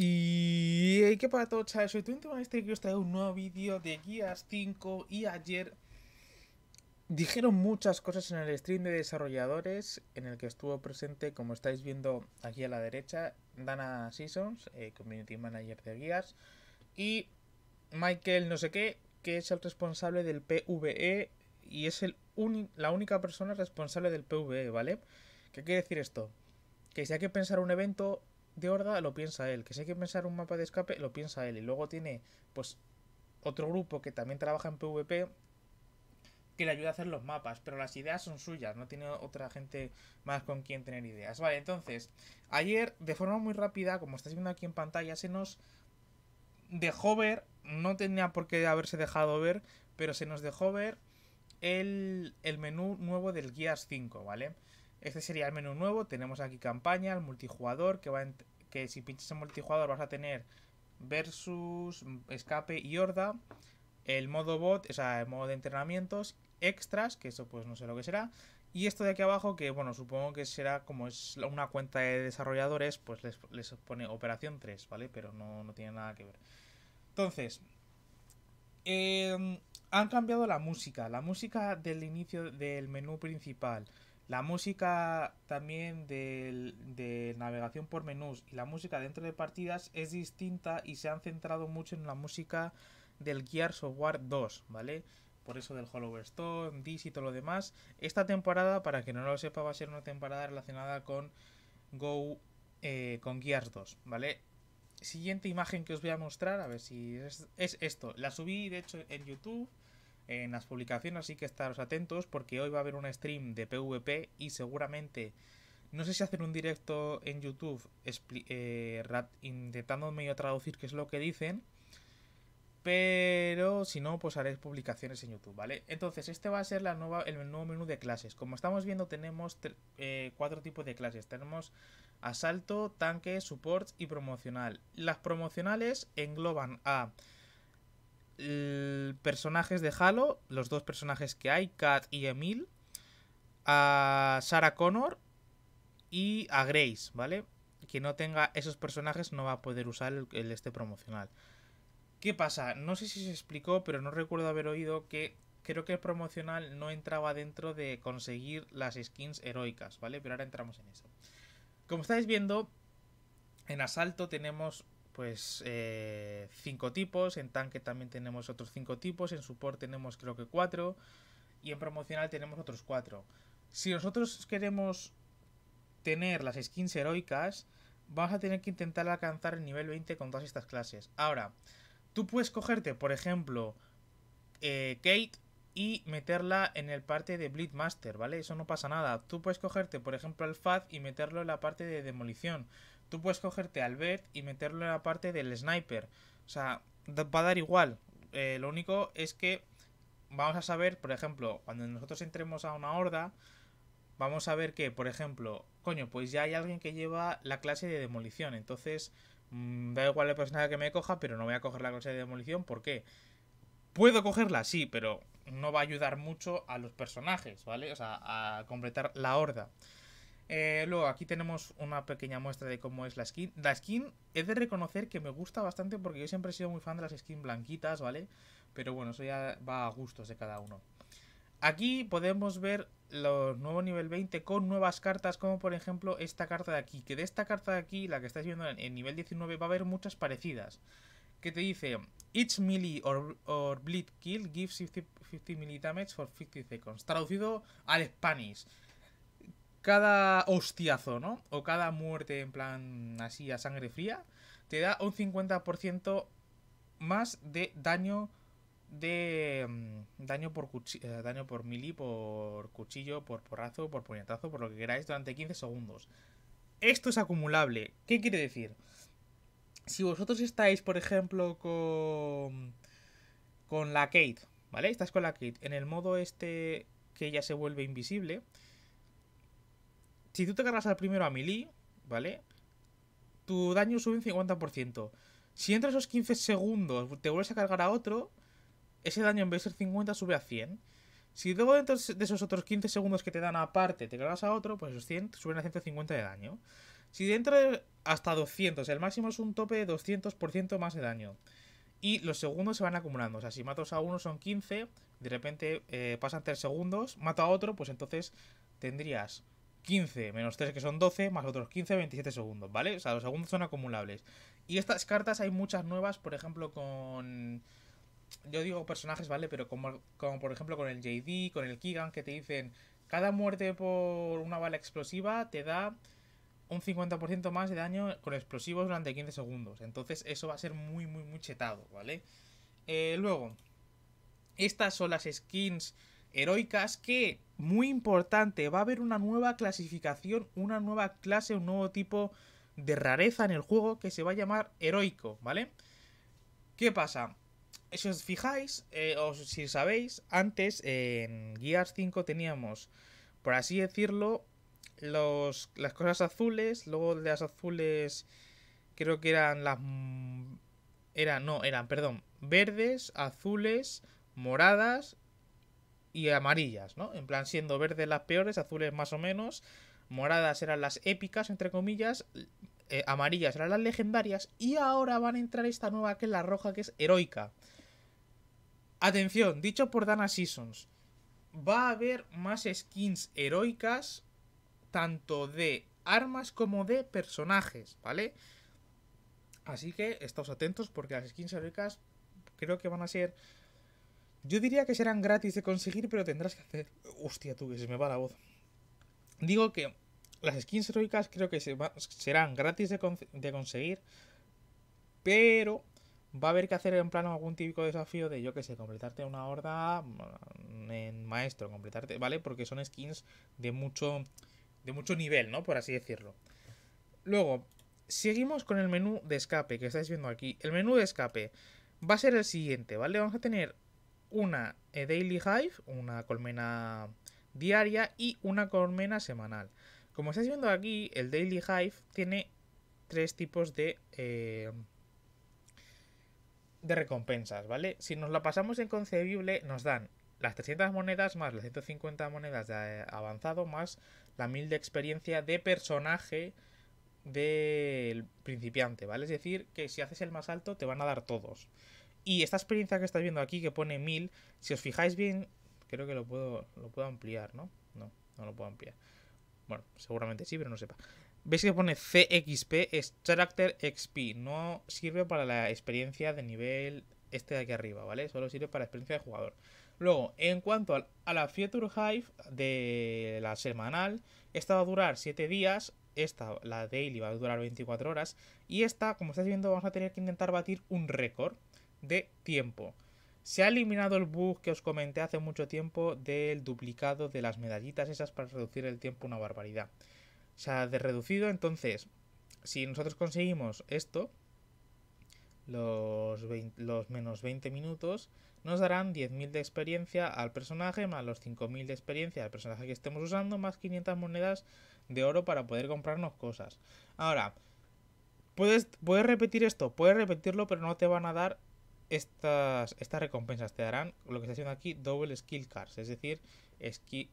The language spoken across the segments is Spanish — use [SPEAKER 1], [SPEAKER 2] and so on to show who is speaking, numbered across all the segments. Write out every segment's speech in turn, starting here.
[SPEAKER 1] Y qué para todos, chavales, soy Twinto este os traigo un nuevo vídeo de Guías 5 y ayer dijeron muchas cosas en el stream de desarrolladores en el que estuvo presente, como estáis viendo aquí a la derecha, Dana Seasons, eh, Community Manager de Guías, y Michael no sé qué, que es el responsable del PVE y es el la única persona responsable del PVE, ¿vale? ¿Qué quiere decir esto? Que si hay que pensar un evento, de horda lo piensa él, que si hay que pensar un mapa de escape lo piensa él. Y luego tiene pues otro grupo que también trabaja en PvP que le ayuda a hacer los mapas, pero las ideas son suyas, no tiene otra gente más con quien tener ideas. Vale, entonces, ayer de forma muy rápida, como estáis viendo aquí en pantalla, se nos dejó ver, no tenía por qué haberse dejado ver, pero se nos dejó ver el, el menú nuevo del Gears 5, ¿vale? Este sería el menú nuevo. Tenemos aquí campaña, el multijugador, que, va que si pinchas en multijugador vas a tener versus, escape y horda. El modo bot, o sea, el modo de entrenamientos, extras, que eso pues no sé lo que será. Y esto de aquí abajo, que bueno, supongo que será como es una cuenta de desarrolladores, pues les, pone operación 3, ¿vale? Pero no, no tiene nada que ver. Entonces, em, han cambiado la música. La música del inicio del menú principal. La música también de, navegación por menús y la música dentro de partidas es distinta y se han centrado mucho en la música del Gear War 2, ¿vale? Por eso del Hollow Stone, Dis y todo lo demás. Esta temporada, para que no lo sepa, va a ser una temporada relacionada con Go, eh, con Gears 2, ¿vale? Siguiente imagen que os voy a mostrar, a ver si es, es esto. La subí, de hecho, en YouTube en las publicaciones, así que estaros atentos porque hoy va a haber un stream de PvP y seguramente, no sé si hacer un directo en YouTube eh, intentando medio traducir qué es lo que dicen, pero si no, pues haré publicaciones en YouTube, ¿vale? Entonces, este va a ser la nueva, el nuevo menú de clases. Como estamos viendo, tenemos eh, cuatro tipos de clases. Tenemos asalto, tanque, support y promocional. Las promocionales engloban a personajes de Halo, los dos personajes que hay, Kat y Emil, a Sarah Connor y a Grace, ¿vale? Quien no tenga esos personajes no va a poder usar este promocional. ¿Qué pasa? No sé si se explicó, pero no recuerdo haber oído que creo que el promocional no entraba dentro de conseguir las skins heroicas, ¿vale? Pero ahora entramos en eso. Como estáis viendo, en asalto tenemos pues eh, cinco tipos, en tanque también tenemos otros cinco tipos, en support tenemos creo que cuatro y en promocional tenemos otros cuatro. Si nosotros queremos tener las skins heroicas, vamos a tener que intentar alcanzar el nivel 20 con todas estas clases. Ahora, tú puedes cogerte, por ejemplo, eh, Kate y meterla en el parte de Bleed Master, ¿vale? Eso no pasa nada. Tú puedes cogerte, por ejemplo, el Faz y meterlo en la parte de demolición tú puedes cogerte al Bert y meterlo en la parte del sniper. O sea, va a dar igual. Eh, lo único es que vamos a saber, por ejemplo, cuando nosotros entremos a una horda, vamos a ver que, por ejemplo, coño, pues ya hay alguien que lleva la clase de demolición. Entonces, mm, da igual el personaje que me coja, pero no voy a coger la clase de demolición. porque Puedo cogerla, sí, pero no va a ayudar mucho a los personajes, ¿vale? O sea, a completar la horda. Eh, luego, aquí tenemos una pequeña muestra de cómo es la skin. La skin he de reconocer que me gusta bastante porque yo siempre he sido muy fan de las skins blanquitas, ¿vale? Pero bueno, eso ya va a gustos de cada uno. Aquí podemos ver los nuevos nivel 20 con nuevas cartas, como por ejemplo esta carta de aquí. Que de esta carta de aquí, la que estáis viendo en nivel 19, va a haber muchas parecidas. Que te dice, each melee or, bleed kill gives 50, 50 damage for 50 seconds. Traducido al Spanish cada hostiazo, ¿no? O cada muerte en plan así a sangre fría, te da un 50% más de daño de mm, daño por cuchillo, eh, daño por mili, por cuchillo, por porrazo, por puñetazo, por lo que queráis durante 15 segundos. Esto es acumulable. ¿Qué quiere decir? Si vosotros estáis, por ejemplo, con con la Kate, ¿vale? Estás con la Kate en el modo este que ella se vuelve invisible, si tú te cargas al primero a melee, ¿vale? Tu daño sube un 50%. Si entre esos 15 segundos te vuelves a cargar a otro, ese daño en vez de ser 50 sube a 100. Si luego dentro de esos otros 15 segundos que te dan aparte te cargas a otro, pues esos 100 suben a 150 de daño. Si dentro de hasta 200, el máximo es un tope de 200% más de daño. Y los segundos se van acumulando. O sea, si matas a uno son 15, de repente eh, pasan 3 segundos, mato a otro, pues entonces tendrías 15 menos 3 que son 12, más otros 15, 27 segundos, ¿vale? O sea, los segundos son acumulables. Y estas cartas hay muchas nuevas, por ejemplo, con... Yo digo personajes, ¿vale? Pero como, como por ejemplo con el JD, con el Kigan, que te dicen, cada muerte por una bala explosiva te da un 50% más de daño con explosivos durante 15 segundos. Entonces eso va a ser muy, muy, muy chetado, ¿vale? Eh, luego, estas son las skins heroicas que muy importante, va a haber una nueva clasificación, una nueva clase, un nuevo tipo de rareza en el juego que se va a llamar heroico, ¿vale? ¿Qué pasa? Si os fijáis, eh, o si sabéis, antes en Gears 5 teníamos, por así decirlo, las cosas azules, luego de las azules creo que eran las... Mm, eran, no, eran, perdón, verdes, azules, moradas y amarillas, ¿no? En plan, siendo verdes las peores, azules más o menos, moradas eran las épicas, entre comillas, eh, amarillas eran las legendarias, y ahora van a entrar esta nueva que es la roja, que es heroica. Atención, dicho por Dana Seasons, va a haber más skins heroicas, tanto de armas como de personajes, ¿vale? Así que estamos atentos porque las skins heroicas creo que van a ser yo diría que serán gratis de conseguir, pero tendrás que hacer... Hostia, tú, que se me va la voz. Digo que las skins heroicas creo que serán gratis de, conseguir, pero va a haber que hacer en plano algún típico desafío de, yo que sé, completarte una horda mm, en maestro, completarte, ¿vale? Porque son skins de mucho, de mucho nivel, ¿no? Por así decirlo. Luego, seguimos con el menú de escape que estáis viendo aquí. El menú de escape va a ser el siguiente, ¿vale? Vamos a tener una eh, Daily Hive, una colmena diaria y una colmena semanal. Como estáis viendo aquí, el Daily Hive tiene tres tipos de, eh, de recompensas, ¿vale? Si nos la pasamos en concebible, nos dan las 300 monedas más las 150 monedas de eh, avanzado más la 1000 de experiencia de personaje del principiante, ¿vale? Es decir, que si haces el más alto te van a dar todos. Y esta experiencia que estáis viendo aquí, que pone 1000, si os fijáis bien, creo que lo puedo, lo puedo ampliar, ¿no? No, no lo puedo ampliar. Bueno, seguramente sí, pero no sepa. Veis que pone CXP, es Character XP. No sirve para la experiencia de nivel este de aquí arriba, ¿vale? Solo sirve para la experiencia de jugador. Luego, en cuanto a la Future Hive de la semanal, esta va a durar 7 días, esta, la daily, va a durar 24 horas, y esta, como estáis viendo, vamos a tener que intentar batir un récord, de tiempo. Se ha eliminado el bug que os comenté hace mucho tiempo del duplicado de las medallitas esas para reducir el tiempo una barbaridad. Se ha de reducido, entonces, si nosotros conseguimos esto, los, menos 20 minutos, nos darán 10.000 de experiencia al personaje, más los 5.000 de experiencia al personaje que estemos usando, más 500 monedas de oro para poder comprarnos cosas. Ahora, puedes, puedes repetir esto, puedes repetirlo, pero no te van a dar estas, estas recompensas te darán lo que está haciendo aquí, double skill cards, es decir,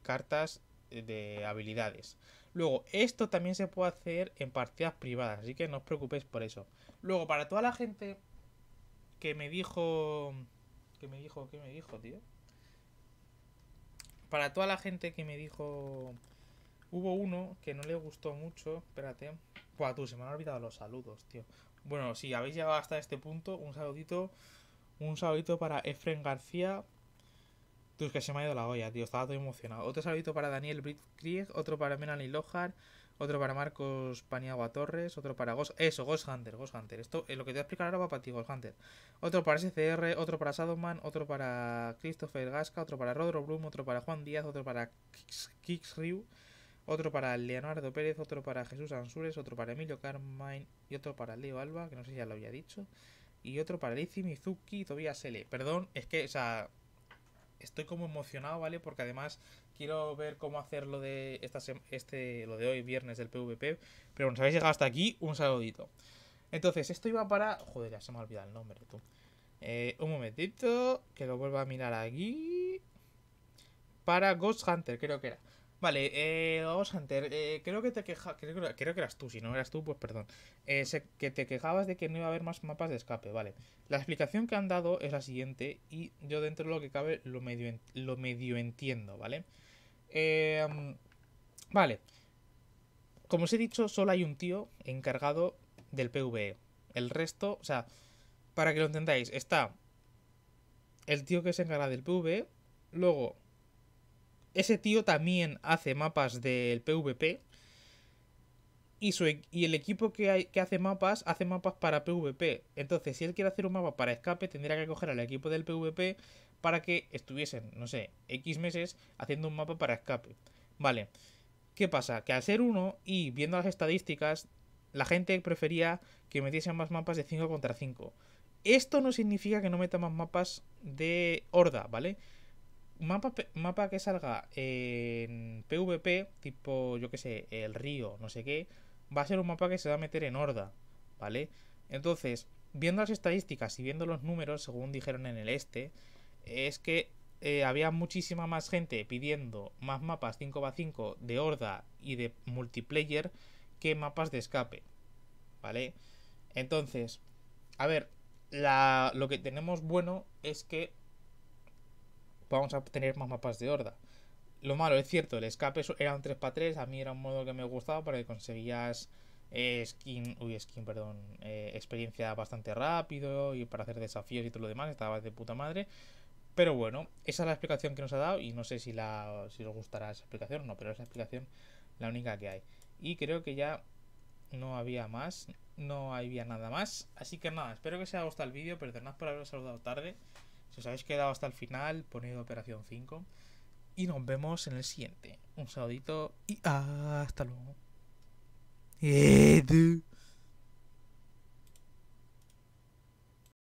[SPEAKER 1] cartas eh, de habilidades. Luego, esto también se puede hacer en partidas privadas, así que no os preocupéis por eso. Luego, para toda la gente que me dijo... que me dijo? que me dijo, tío? Para toda la gente que me dijo... Hubo uno que no le gustó mucho, espérate. Buah, tú, se me han olvidado los saludos, tío. Bueno, si habéis llegado hasta este punto, un saludito un saludito para Efren García. Tú, es que se me ha ido la olla, tío. Estaba todo emocionado. Otro saludito para Daniel Britt Krieg. Otro para Melanie Lohar, Otro para Marcos Paniagua Torres. Otro para Ghost... Eso, Ghost Hunter. Ghost Hunter. Esto, es lo que te voy a explicar ahora va para ti, Ghost Hunter. Otro para SCR. Otro para Sadoman. Otro para Christopher Gasca. Otro para Rodro Bloom. Otro para Juan Díaz. Otro para Kix Otro para Leonardo Pérez. Otro para Jesús Ansures. Otro para Emilio Carmine. Y otro para Leo Alba. Que no sé si ya lo había dicho y otro para Lizzy, Mizuki y Tobias L. Perdón, es que, o sea, estoy como emocionado, ¿vale? Porque además quiero ver cómo hacer lo de, esta este, lo de hoy, viernes del PvP. Pero bueno, si habéis llegado hasta aquí, un saludito. Entonces, esto iba para... Joder, ya se me ha olvidado el nombre, tú. Eh, un momentito, que lo vuelva a mirar aquí. Para Ghost Hunter, creo que era. Vale, eh, vamos, a Eh, creo que te quejabas, Creo, que eras tú. Si no eras tú, pues perdón. Eh, que te quejabas de que no iba a haber más mapas de escape. Vale. La explicación que han dado es la siguiente. Y yo, dentro de lo que cabe, lo medio, lo medio entiendo, ¿vale? Em, vale. Como os he dicho, solo hay un tío encargado del PvE. El resto, o sea, para que lo entendáis, está el tío que se encarga del PvE. Luego ese tío también hace mapas del PvP. Y, e- y el equipo que, hace mapas, hace mapas para PvP. Entonces, si él quiere hacer un mapa para escape, tendría que coger al equipo del PvP para que estuviesen, no sé, X meses haciendo un mapa para escape. Vale. ¿Qué pasa? Que al ser uno y viendo las estadísticas, la gente prefería que metiesen más mapas de 5 contra 5. Esto no significa que no meta más mapas de horda, ¿vale? mapa, mapa que salga en PvP, tipo, yo que sé, el río, no sé qué, va a ser un mapa que se va a meter en horda, ¿vale? Entonces, viendo las estadísticas y viendo los números, según dijeron en el este, es que eh, había muchísima más gente pidiendo más mapas 5x5 de horda y de multiplayer que mapas de escape, ¿vale? Entonces, a ver, lo que tenemos bueno es que vamos a tener más mapas de horda. Lo malo, es cierto, el escape era un 3x3, a mí era un modo que me gustaba Para que conseguías eh, skin, uy, skin, perdón, eh, experiencia bastante rápido y para hacer desafíos y todo lo demás, estaba de puta madre. Pero bueno, esa es la explicación que nos ha dado y no sé si, la, si os gustará esa explicación o no, pero es la explicación la única que hay. Y creo que ya no había más, no había nada más. Así que nada, espero que os haya gustado el vídeo, perdonad por haber saludado tarde. Si os habéis quedado hasta el final, poned Operación 5. Y nos vemos en el siguiente. Un saludito y hasta luego. Eh,